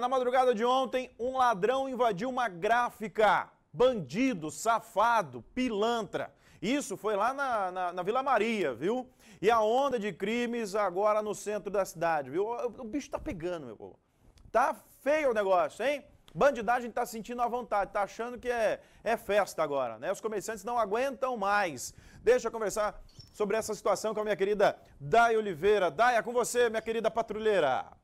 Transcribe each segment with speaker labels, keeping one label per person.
Speaker 1: Na madrugada de ontem, um ladrão invadiu uma gráfica. Bandido, safado, pilantra. Isso foi lá na, na, na, Vila Maria, viu? E a onda de crimes agora no centro da cidade, viu? O, o bicho tá pegando, meu povo. Tá feio o negócio, hein? Bandidagem tá sentindo à vontade, tá achando que é, é festa agora, né? Os comerciantes não aguentam mais. Deixa eu conversar sobre essa situação com a minha querida Dai Oliveira. Dai, é com você, minha querida patrulheira.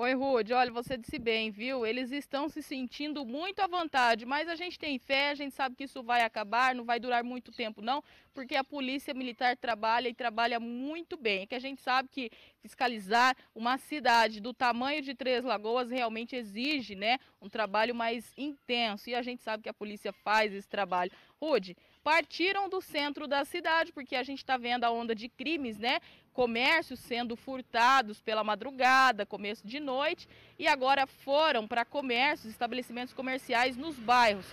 Speaker 2: Oi, Rude, olha, você disse bem, viu? Eles estão se sentindo muito à vontade, mas a gente tem fé, a gente sabe que isso vai acabar, não vai durar muito tempo, não, porque a polícia militar trabalha e trabalha muito bem. É que a gente sabe que fiscalizar uma cidade do tamanho de Três Lagoas realmente exige, né, um trabalho mais intenso. E a gente sabe que a polícia faz esse trabalho. Rude, partiram do centro da cidade, porque a gente está vendo a onda de crimes, né? Comércios sendo furtados pela madrugada, começo de noite noite e agora foram para comércios, estabelecimentos comerciais nos bairros.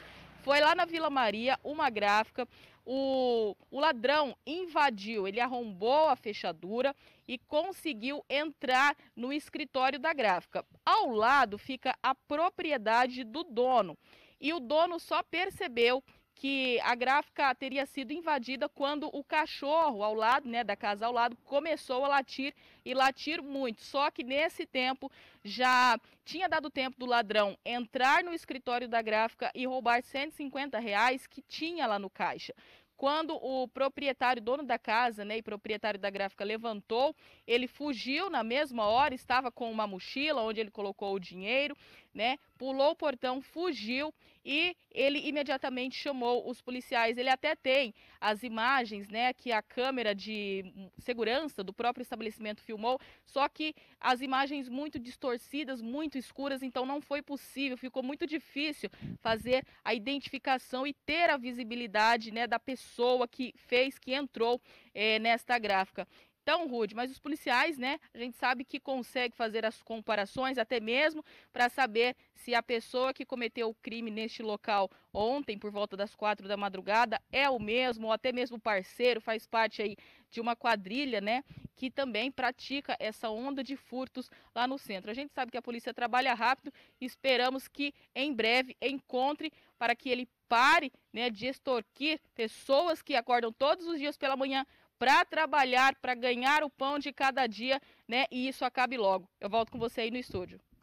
Speaker 2: Foi lá na Vila Maria uma gráfica. O, o ladrão invadiu, ele arrombou a fechadura e conseguiu entrar no escritório da gráfica. Ao lado fica a propriedade do dono e o dono só percebeu que a gráfica teria sido invadida quando o cachorro ao lado, né, da casa ao lado, começou a latir e latir muito. Só que nesse tempo já tinha dado tempo do ladrão entrar no escritório da gráfica e roubar 150 reais que tinha lá no caixa. Quando o proprietário, dono da casa, né, e proprietário da gráfica levantou, ele fugiu na mesma hora, estava com uma mochila onde ele colocou o dinheiro, né? Pulou o portão, fugiu e ele imediatamente chamou os policiais. Ele até tem as imagens, né, que a câmera de segurança do próprio estabelecimento filmou, só que as imagens muito distorcidas, muito escuras, então não foi possível, ficou muito difícil fazer a identificação e ter a visibilidade, né, da pessoa que fez, que entrou é, nesta gráfica. Então, Rude, mas os policiais, né, a gente sabe que consegue fazer as comparações até mesmo para saber se a pessoa que cometeu o crime neste local ontem, por volta das quatro da madrugada, é o mesmo, ou até mesmo parceiro, faz parte aí de uma quadrilha, né, que também pratica essa onda de furtos lá no centro. A gente sabe que a polícia trabalha rápido, esperamos que em breve encontre para que ele pare né, de extorquir pessoas que acordam todos os dias pela manhã para trabalhar, para ganhar o pão de cada dia, né? E isso acabe logo. Eu volto com você aí no estúdio.